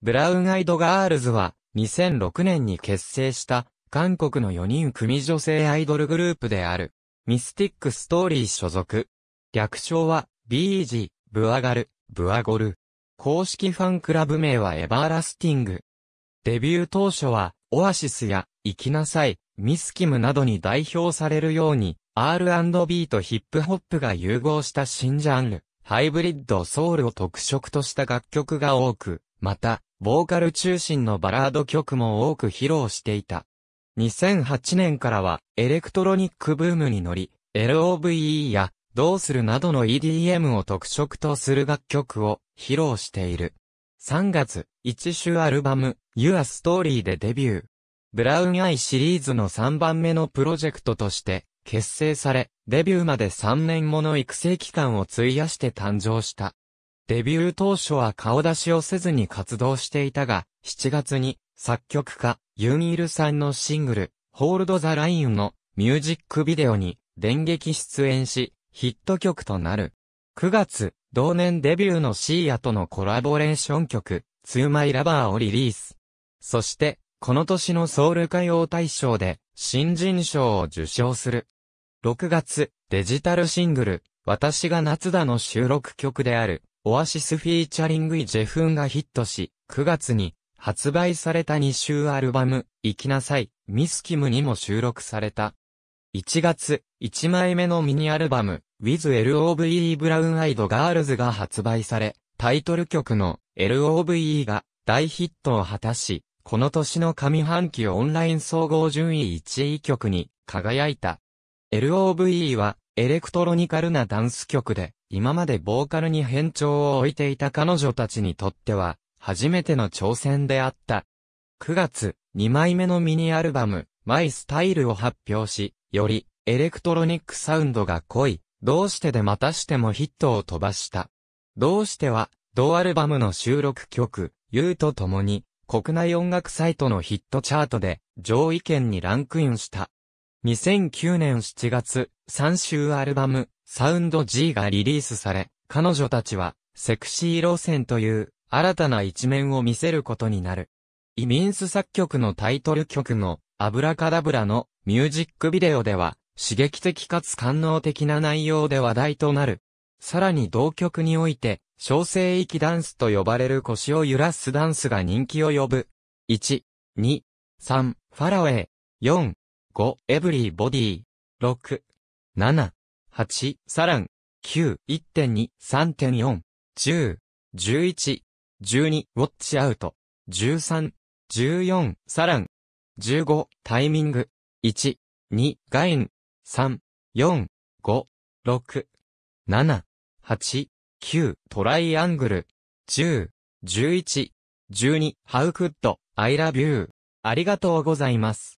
ブラウンアイドガールズは、2006年に結成した、韓国の4人組女性アイドルグループである、ミスティックストーリー所属。略称は、ビージ、ブアガル、ブアゴル。公式ファンクラブ名はエバーラスティング。デビュー当初は、オアシスや、行きなさい、ミスキムなどに代表されるように、R&B とヒップホップが融合した新ジャンル、ハイブリッドソウルを特色とした楽曲が多く、また、ボーカル中心のバラード曲も多く披露していた。2008年からは、エレクトロニックブームに乗り、LOVE や、どうするなどの EDM を特色とする楽曲を披露している。3月、一週アルバム、Your Story でデビュー。ブラウンアイシリーズの3番目のプロジェクトとして、結成され、デビューまで3年もの育成期間を費やして誕生した。デビュー当初は顔出しをせずに活動していたが、7月に作曲家、ユンイルさんのシングル、ホールド・ザ・ラインのミュージックビデオに電撃出演し、ヒット曲となる。9月、同年デビューのシーヤとのコラボレーション曲、ツーマイラバーをリリース。そして、この年のソウル歌謡大賞で、新人賞を受賞する。6月、デジタルシングル、私が夏だの収録曲である、オアシスフィーチャリングイ・ジェフンがヒットし、9月に発売された2週アルバム、行きなさい、ミスキムにも収録された。1月、1枚目のミニアルバム、With LOVE ブラウンアイドガールズが発売され、タイトル曲の LOVE が大ヒットを果たし、この年の上半期オンライン総合順位1位曲に輝いた。LOVE はエレクトロニカルなダンス曲で、今までボーカルに変調を置いていた彼女たちにとっては、初めての挑戦であった。9月、2枚目のミニアルバム、マイスタイルを発表し、より、エレクトロニックサウンドが濃い、どうしてでまたしてもヒットを飛ばした。どうしては、同アルバムの収録曲、You と共に、国内音楽サイトのヒットチャートで、上位圏にランクインした。2009年7月、3週アルバム、サウンド G がリリースされ、彼女たちは、セクシー路線という、新たな一面を見せることになる。イミンス作曲のタイトル曲の、アブラカダブラの、ミュージックビデオでは、刺激的かつ感能的な内容で話題となる。さらに同曲において、小生域ダンスと呼ばれる腰を揺らすダンスが人気を呼ぶ。1、2、3、ファラウェイ。4、5、エブリーボディ。6、7、8、サラン、9、1.2、3.4、10、11、12、ウォッチアウト、13、14、サラン、15、タイミング、1、2、ガイン、3、4、5、6、7、8、9、トライアングル、10、11、12、ハウクッド、アイラビュー、ありがとうございます。